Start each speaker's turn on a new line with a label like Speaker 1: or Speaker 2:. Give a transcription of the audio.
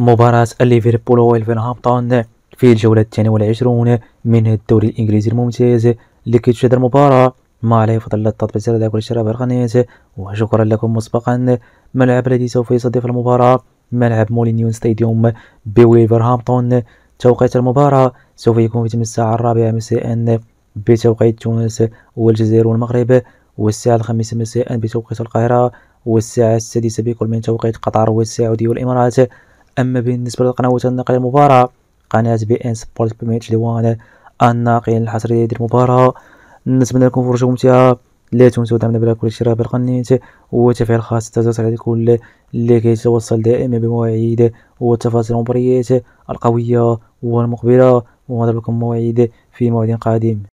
Speaker 1: مباراة ليفربول وولفرهامبتون في الجولة الثانية والعشرون من الدوري الإنجليزي الممتاز لكي تشاهد المباراة ما عليه فضل التطبيق زر ذاك والاشتراك بالقناة وشكرا لكم مسبقا ملعب الذي سوف يستضيف المباراة ملعب مولينيون ستاديوم بولفرهامبتون توقيت المباراة سوف يكون في تم الساعة الرابعة مساء بتوقيت تونس والجزائر والمغرب والساعة الخامسة مساء بتوقيت القاهرة والساعة السادسة بكل من توقيت قطر والسعودية والإمارات أما بالنسبة للقنوات الناقله المباراة قناة بي إن سبورت برميت ديوان الناقل الحصري ديال المباراة نتمنى لكم فرجة ممتعة لا تنسوا دعمنا بلا كل بالقناه وتفعيل خاص التوصيل على كل اللي كيتوصل دائما بمواعيد وتفاصيل المباريات القوية والمقبلة ونضرب لكم مواعيد في موعد قادم